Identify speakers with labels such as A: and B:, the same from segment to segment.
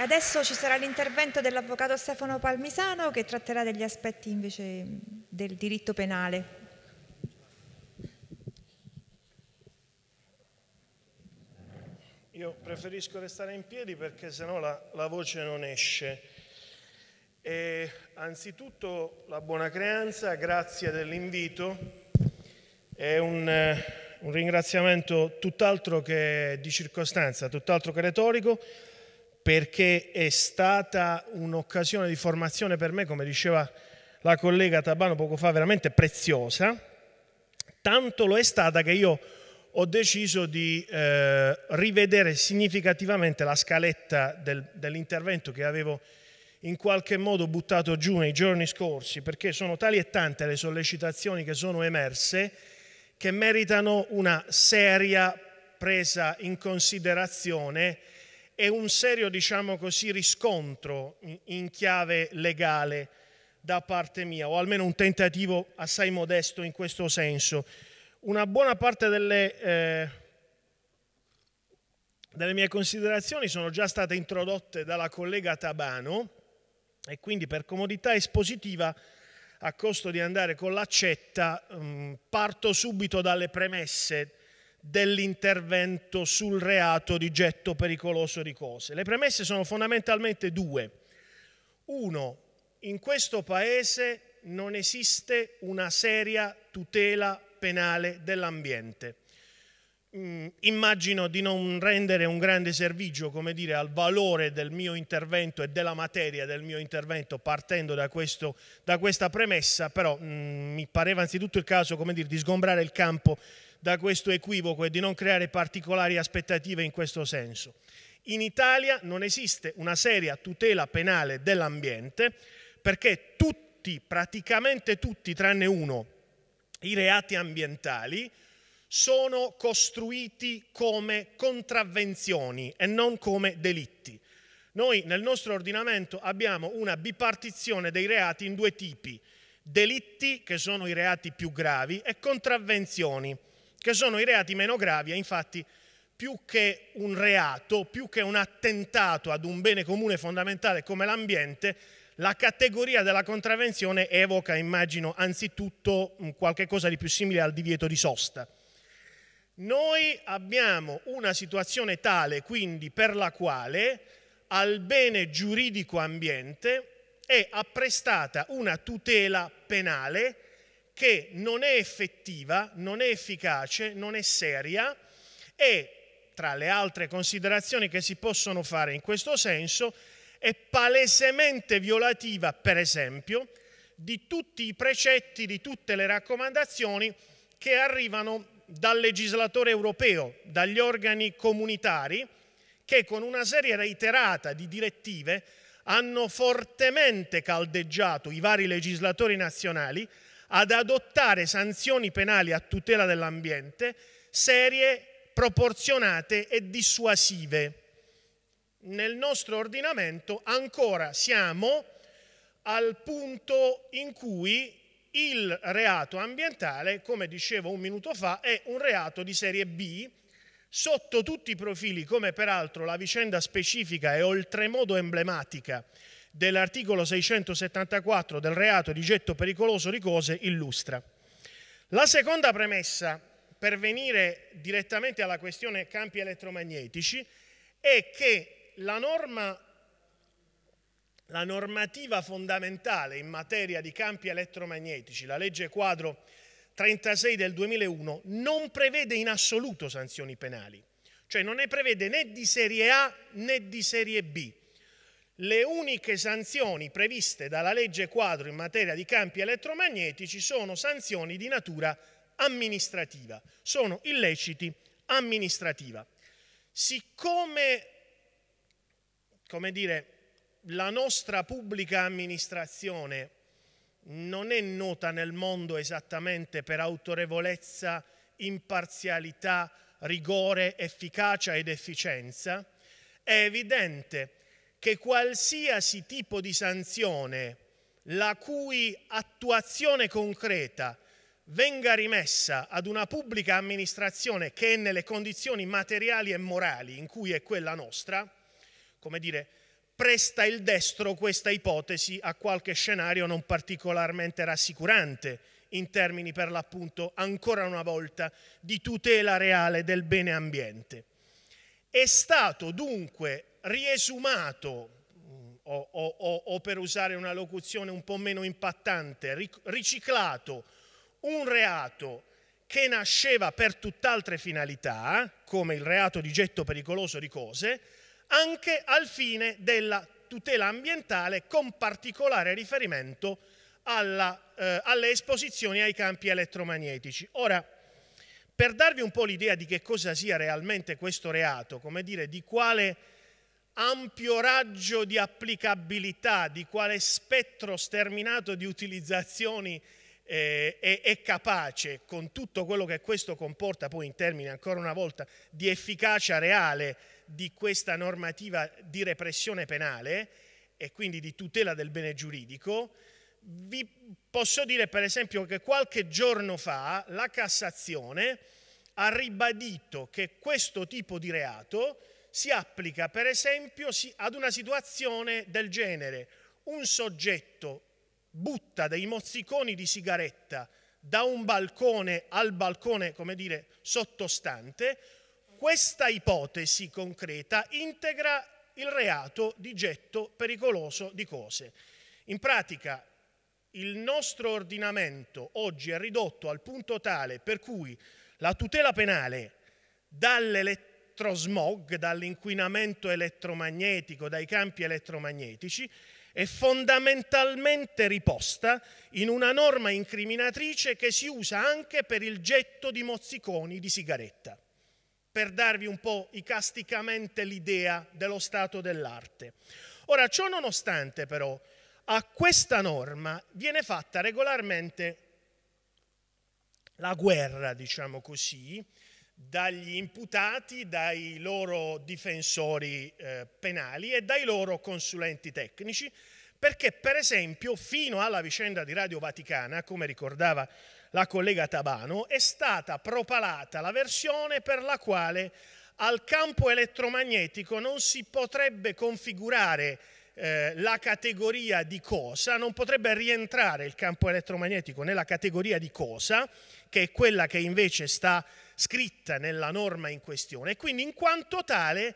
A: Adesso ci sarà l'intervento dell'avvocato Stefano Palmisano che tratterà degli aspetti invece mm, del diritto penale. Io preferisco restare in piedi perché sennò la, la voce non esce. E anzitutto la buona creanza, grazie dell'invito. È un, eh, un ringraziamento tutt'altro che di circostanza, tutt'altro che retorico, perché è stata un'occasione di formazione per me, come diceva la collega Tabano poco fa, veramente preziosa, tanto lo è stata che io ho deciso di eh, rivedere significativamente la scaletta del, dell'intervento che avevo in qualche modo buttato giù nei giorni scorsi, perché sono tali e tante le sollecitazioni che sono emerse che meritano una seria presa in considerazione è un serio, diciamo così, riscontro in chiave legale da parte mia, o almeno un tentativo assai modesto in questo senso. Una buona parte delle, eh, delle mie considerazioni sono già state introdotte dalla collega Tabano e quindi per comodità espositiva a costo di andare con l'accetta, mm, parto subito dalle premesse dell'intervento sul reato di getto pericoloso di cose. Le premesse sono fondamentalmente due. Uno, in questo Paese non esiste una seria tutela penale dell'ambiente. Mm, immagino di non rendere un grande servizio, come dire, al valore del mio intervento e della materia del mio intervento partendo da, questo, da questa premessa, però mh, mm, mi pareva anzitutto il caso, come dire, di sgombrare il campo da questo equivoco e di non creare particolari aspettative in questo senso. In Italia non esiste una seria tutela penale dell'ambiente perché tutti, praticamente tutti, tranne uno, i reati ambientali sono costruiti come contravvenzioni e non come delitti. Noi nel nostro ordinamento abbiamo una bipartizione dei reati in due tipi, delitti, che sono i reati più gravi, e contravvenzioni, che sono i reati meno gravi infatti più che un reato, più che un attentato ad un bene comune fondamentale come l'ambiente, la categoria della contravvenzione evoca, immagino, anzitutto mm, qualcosa di più simile al divieto di sosta. Noi abbiamo una situazione tale, quindi, per la quale al bene giuridico ambiente è apprestata una tutela penale che non è effettiva, non è efficace, non è seria e tra le altre considerazioni che si possono fare in questo senso è palesemente violativa, per esempio, di tutti i precetti, di tutte le raccomandazioni che arrivano dal legislatore europeo, dagli organi comunitari, che con una serie reiterata di direttive hanno fortemente caldeggiato i vari legislatori nazionali ad adottare sanzioni penali a tutela dell'ambiente serie, proporzionate e dissuasive. Nel nostro ordinamento ancora siamo al punto in cui il reato ambientale, come dicevo un minuto fa, è un reato di serie B sotto tutti i profili, come peraltro la vicenda specifica è oltremodo emblematica dell'articolo 674 del reato di getto pericoloso di cose illustra. La seconda premessa, per venire direttamente alla questione campi elettromagnetici, è che la, norma, la normativa fondamentale in materia di campi elettromagnetici, la legge quadro 36 del 2001, non prevede in assoluto sanzioni penali, cioè non ne prevede né di serie A né di serie B le uniche sanzioni previste dalla legge quadro in materia di campi elettromagnetici sono sanzioni di natura amministrativa, sono illeciti amministrativa. Siccome, come dire, la nostra pubblica amministrazione non è nota nel mondo esattamente per autorevolezza, imparzialità, rigore, efficacia ed efficienza, è evidente che che qualsiasi tipo di sanzione la cui attuazione concreta venga rimessa ad una pubblica amministrazione che è nelle condizioni materiali e morali in cui è quella nostra, come dire, presta il destro questa ipotesi a qualche scenario non particolarmente rassicurante in termini per l'appunto ancora una volta di tutela reale del bene ambiente. È stato dunque riesumato, mm, o, o, o, per usare una locuzione un po' meno impattante, riciclato un reato che nasceva per tutt'altre finalità, come il reato di getto pericoloso di cose, anche al fine della tutela ambientale con particolare riferimento alla, eh, alle esposizioni ai campi elettromagnetici. Ora, per darvi un po' l'idea di che cosa sia realmente questo reato, come dire, di quale ampio raggio di applicabilità, di quale spettro sterminato di utilizzazioni eh, è, è capace, con tutto quello che questo comporta poi in termini, ancora una volta, di efficacia reale di questa normativa di repressione penale e quindi di tutela del bene giuridico, vi posso dire per esempio che qualche giorno fa la Cassazione ha ribadito che questo tipo di reato si applica per esempio ad una situazione del genere. Un soggetto butta dei mozziconi di sigaretta da un balcone al balcone, come dire, sottostante, questa ipotesi concreta integra il reato di getto pericoloso di cose. In pratica il nostro ordinamento oggi è ridotto al punto tale per cui la tutela penale dalle lettere dall'elettrosmog, dall'inquinamento elettromagnetico, dai campi elettromagnetici, è fondamentalmente riposta in una norma incriminatrice che si usa anche per il getto di mozziconi di sigaretta, per darvi un po' icasticamente l'idea dello stato dell'arte. Ora, ciò nonostante però, a questa norma viene fatta regolarmente la guerra, diciamo così, dagli imputati, dai loro difensori eh, penali e dai loro consulenti tecnici, perché per esempio fino alla vicenda di Radio Vaticana, come ricordava la collega Tabano, è stata propalata la versione per la quale al campo elettromagnetico non si potrebbe configurare eh, la categoria di cosa, non potrebbe rientrare il campo elettromagnetico nella categoria di cosa, che è quella che invece sta scritta nella norma in questione e quindi in quanto tale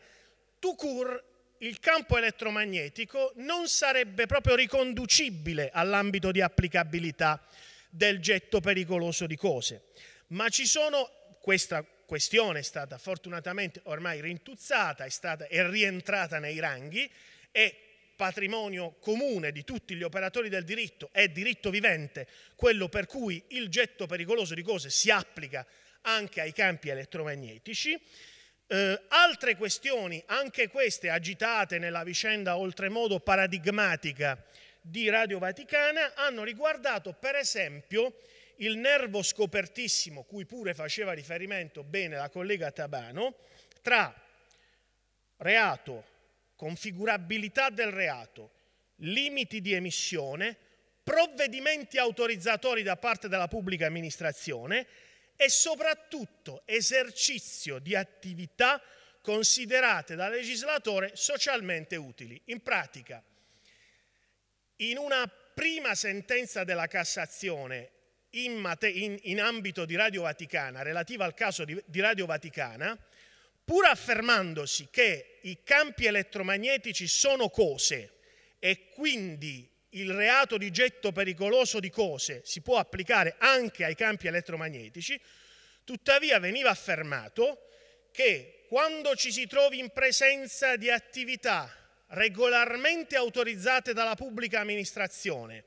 A: Tucur il campo elettromagnetico non sarebbe proprio riconducibile all'ambito di applicabilità del getto pericoloso di cose. Ma ci sono, questa questione è stata fortunatamente ormai rintuzzata, è, stata, è rientrata nei ranghi, è patrimonio comune di tutti gli operatori del diritto, è diritto vivente quello per cui il getto pericoloso di cose si applica anche ai campi elettromagnetici. Eh, altre questioni, anche queste agitate nella vicenda oltremodo paradigmatica di Radio Vaticana, hanno riguardato per esempio il nervo scopertissimo, cui pure faceva riferimento bene la collega Tabano, tra reato, configurabilità del reato, limiti di emissione, provvedimenti autorizzatori da parte della pubblica amministrazione e soprattutto esercizio di attività considerate dal legislatore socialmente utili. In pratica, in una prima sentenza della Cassazione in, in, in ambito di Radio Vaticana, relativa al caso di, di Radio Vaticana, pur affermandosi che i campi elettromagnetici sono cose e quindi il reato di getto pericoloso di cose si può applicare anche ai campi elettromagnetici, tuttavia veniva affermato che quando ci si trovi in presenza di attività regolarmente autorizzate dalla pubblica amministrazione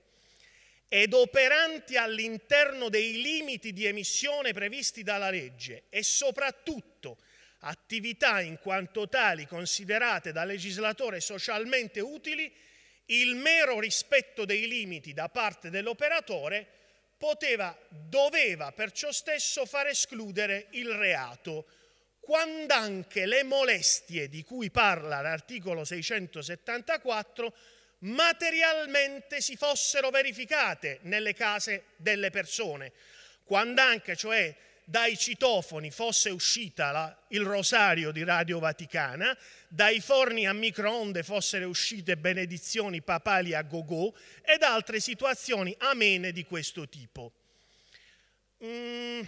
A: ed operanti all'interno dei limiti di emissione previsti dalla legge e soprattutto attività in quanto tali considerate dal legislatore socialmente utili, il mero rispetto dei limiti da parte dell'operatore poteva, doveva perciò stesso far escludere il reato, quando anche le molestie di cui parla l'articolo 674 materialmente si fossero verificate nelle case delle persone, quando anche cioè dai citofoni fosse uscita la, il rosario di Radio Vaticana, dai forni a microonde fossero uscite benedizioni papali a gogò ed altre situazioni amene di questo tipo. Mm,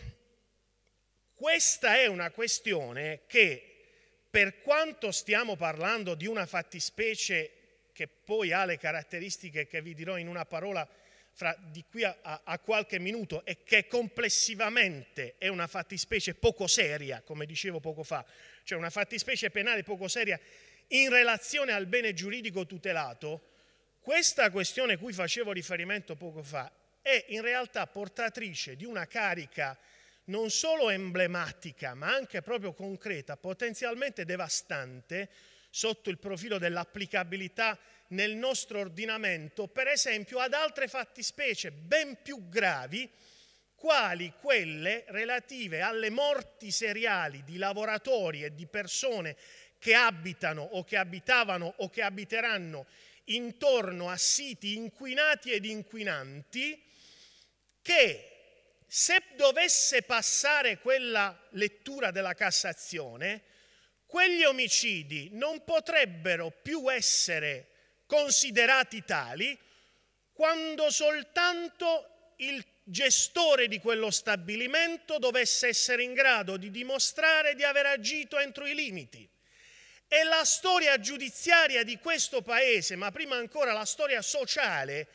A: questa è una questione che, per quanto stiamo parlando di una fattispecie che poi ha le caratteristiche che vi dirò in una parola, fra, di qui a, a, a, qualche minuto e che complessivamente è una fattispecie poco seria, come dicevo poco fa, cioè una fattispecie penale poco seria in relazione al bene giuridico tutelato, questa questione cui facevo riferimento poco fa è in realtà portatrice di una carica non solo emblematica, ma anche proprio concreta, potenzialmente devastante sotto il profilo dell'applicabilità nel nostro ordinamento, per esempio, ad altre fattispecie ben più gravi, quali quelle relative alle morti seriali di lavoratori e di persone che abitano o che abitavano o che abiteranno intorno a siti inquinati ed inquinanti, che se dovesse passare quella lettura della Cassazione, quegli omicidi non potrebbero più essere considerati tali quando soltanto il gestore di quello stabilimento dovesse essere in grado di dimostrare di aver agito entro i limiti. E la storia giudiziaria di questo paese, ma prima ancora la storia sociale,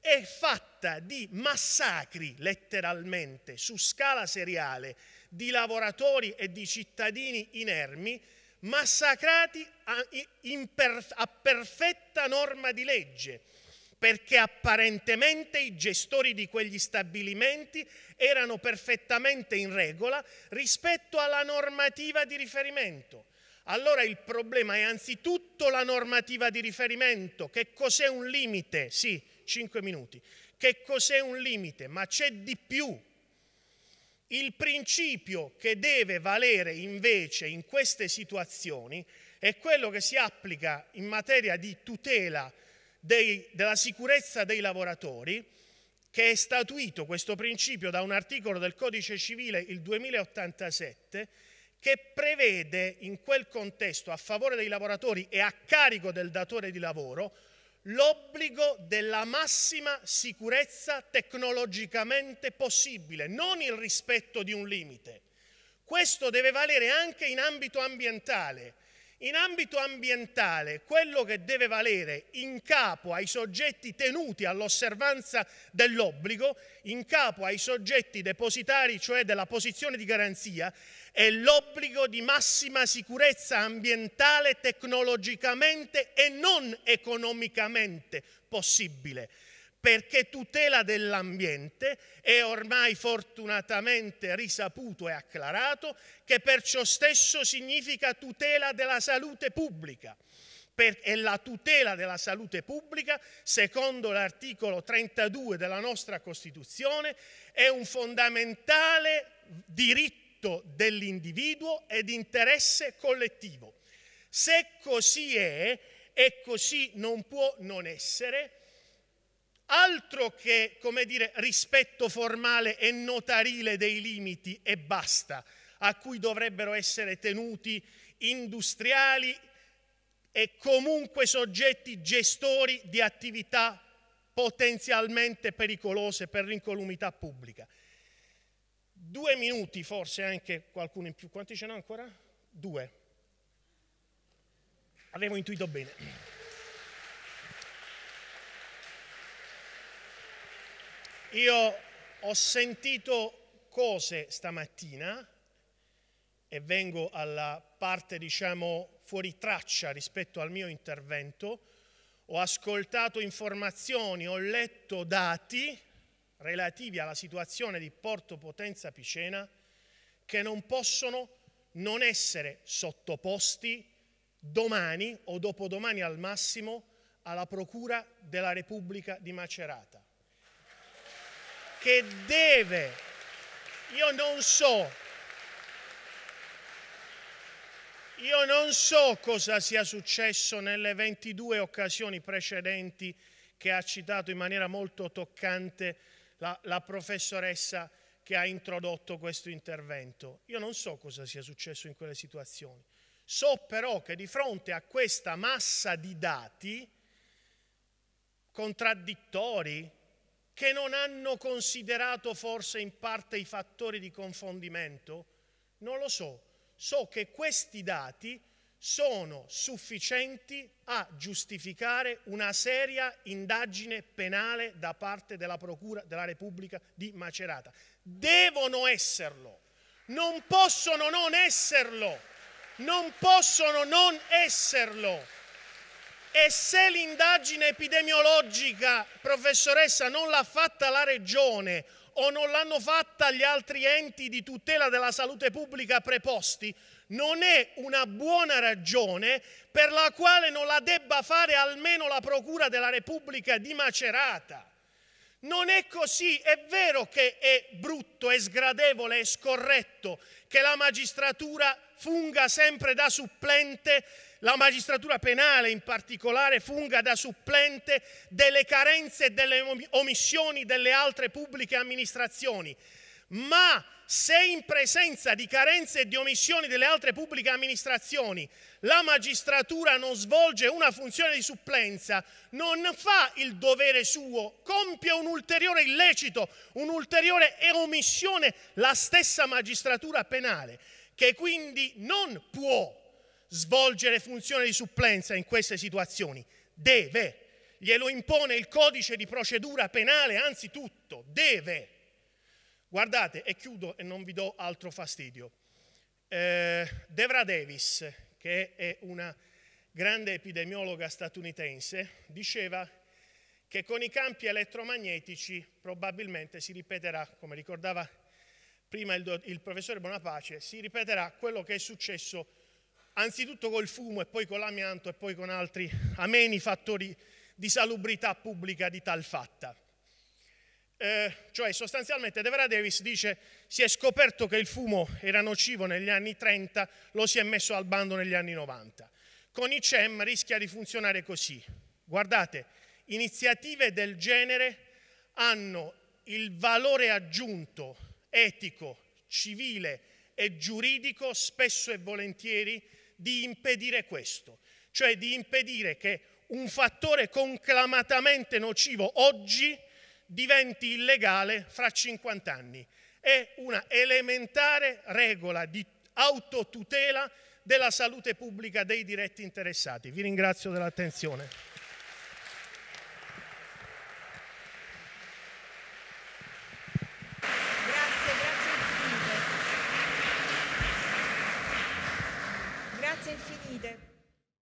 A: è fatta di massacri letteralmente su scala seriale di lavoratori e di cittadini inermi massacrati a, perfetta norma di legge, perché apparentemente i gestori di quegli stabilimenti erano perfettamente in regola rispetto alla normativa di riferimento. Allora il problema è anzitutto la normativa di riferimento. Che cos'è un limite? Sì, 5 minuti. Che cos'è un limite? Ma c'è di più il principio che deve valere invece in queste situazioni è quello che si applica in materia di tutela dei, della sicurezza dei lavoratori, che è statuito questo principio da un articolo del Codice Civile, il 2087, che prevede in quel contesto a favore dei lavoratori e a carico del datore di lavoro l'obbligo della massima sicurezza tecnologicamente possibile, non il rispetto di un limite. Questo deve valere anche in ambito ambientale. In ambito ambientale quello che deve valere in capo ai soggetti tenuti all'osservanza dell'obbligo, in capo ai soggetti depositari, cioè della posizione di garanzia, è l'obbligo di massima sicurezza ambientale tecnologicamente e non economicamente possibile, perché tutela dell'ambiente è ormai fortunatamente risaputo e acclarato che per ciò stesso significa tutela della salute pubblica e la tutela della salute pubblica, secondo l'articolo 32 della nostra Costituzione, è un fondamentale diritto diritto dell'individuo ed interesse collettivo. Se così è, e così non può non essere, altro che, come dire, rispetto formale e notarile dei limiti e basta, a cui dovrebbero essere tenuti industriali e comunque soggetti gestori di attività potenzialmente pericolose per l'incolumità pubblica due minuti forse anche qualcuno in più. Quanti ce n'ho ancora? Due. Avevo intuito bene. Io ho sentito cose stamattina e vengo alla parte, diciamo, fuori traccia rispetto al mio intervento. Ho ascoltato informazioni, ho letto dati relativi alla situazione di Porto Potenza Picena che non possono non essere sottoposti domani o dopodomani al massimo alla Procura della Repubblica di Macerata, che deve, io non so, io non so cosa sia successo nelle 22 occasioni precedenti che ha citato in maniera molto toccante la, la professoressa che ha introdotto questo intervento. Io non so cosa sia successo in quelle situazioni. So però che di fronte a questa massa di dati contraddittori, che non hanno considerato forse in parte i fattori di confondimento, non lo so. So che questi dati sono sufficienti a giustificare una seria indagine penale da parte della Procura della Repubblica di Macerata. Devono esserlo, non possono non esserlo, non possono non esserlo. E se l'indagine epidemiologica, professoressa, non l'ha fatta la Regione o non l'hanno fatta gli altri enti di tutela della salute pubblica preposti, non è una buona ragione per la quale non la debba fare almeno la Procura della Repubblica di Macerata. Non è così, è vero che è brutto, è sgradevole, è scorretto che la magistratura funga sempre da supplente, la magistratura penale in particolare funga da supplente delle carenze e delle omissioni delle altre pubbliche amministrazioni, ma se in presenza di carenze e di omissioni delle altre pubbliche amministrazioni la magistratura non svolge una funzione di supplenza, non fa il dovere suo, compie un ulteriore illecito, un'ulteriore omissione la stessa magistratura penale, che quindi non può svolgere funzione di supplenza in queste situazioni, deve, glielo impone il codice di procedura penale, anzitutto, deve. Guardate, e chiudo e non vi do altro fastidio. Eh, Devra Davis, che è una grande epidemiologa statunitense, diceva che con i campi elettromagnetici probabilmente si ripeterà, come ricordava prima il, il professore Bonapace, si ripeterà quello che è successo anzitutto col fumo e poi con l'amianto e poi con altri ameni fattori di salubrità pubblica di tal fatta eh, cioè sostanzialmente De Vera Davis dice si è scoperto che il fumo era nocivo negli anni 30, lo si è messo al bando negli anni 90. Con i CEM rischia di funzionare così. Guardate, iniziative del genere hanno il valore aggiunto etico, civile e giuridico spesso e volentieri di impedire questo, cioè di impedire che un fattore conclamatamente nocivo oggi diventi illegale fra 50 anni. È una elementare regola di autotutela della salute pubblica dei diretti interessati. Vi ringrazio dell'attenzione.